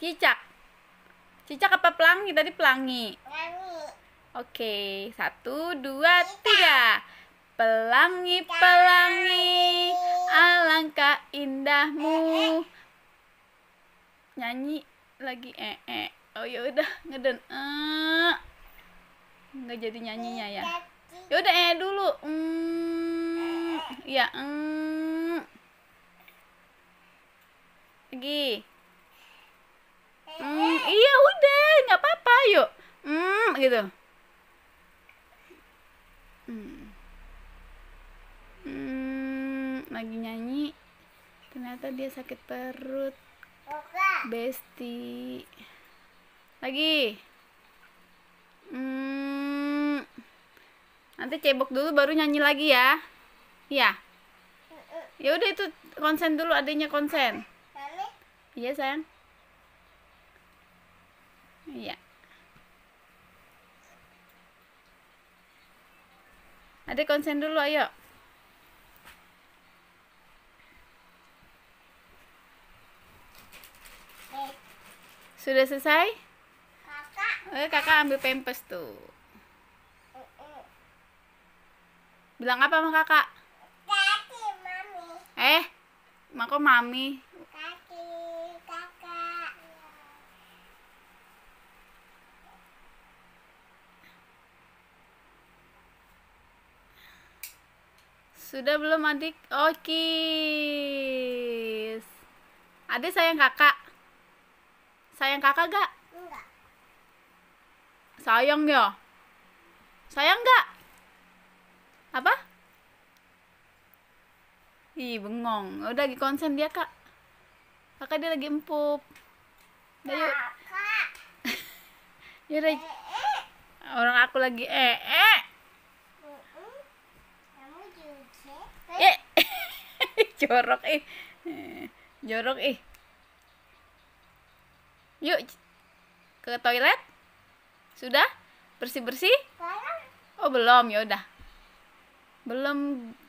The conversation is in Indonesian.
cicak. Cicak. apa pelangi? Tadi pelangi. Pelangi. Oke, satu, dua, tiga. Pelangi, pelangi, alangkah indahmu. Nyanyi lagi eh eh Oh ya udah ngeden. Eh. Enggak jadi nyanyinya ya. Ya udah eh dulu. hmm Ya, hmm lagi, eh. hmm, iya udah nggak apa-apa yuk hmm gitu hmm. hmm lagi nyanyi ternyata dia sakit perut besti lagi hmm. nanti cebok dulu baru nyanyi lagi ya iya eh, eh. ya udah itu konsen dulu adanya konsen Iya sayang. Iya. Ada konsen dulu ayo. Sudah selesai? Kakak. Eh, kakak ambil pempes tuh. Bilang apa sama kakak? Daddy, mami. Eh, mako mami. Daddy. Sudah belum adik? Oke. Oh, adik sayang kakak? Sayang kakak gak? Sayang ya? Sayang gak? Apa? Ih, bengong. Ya udah lagi konsen dia, Kak. Kakak dia lagi empuk. Udah, yuk. yuk, eh, eh. Orang aku lagi eh -e. jorok ih eh, jorok ih yuk ke toilet sudah bersih bersih oh belum ya udah belum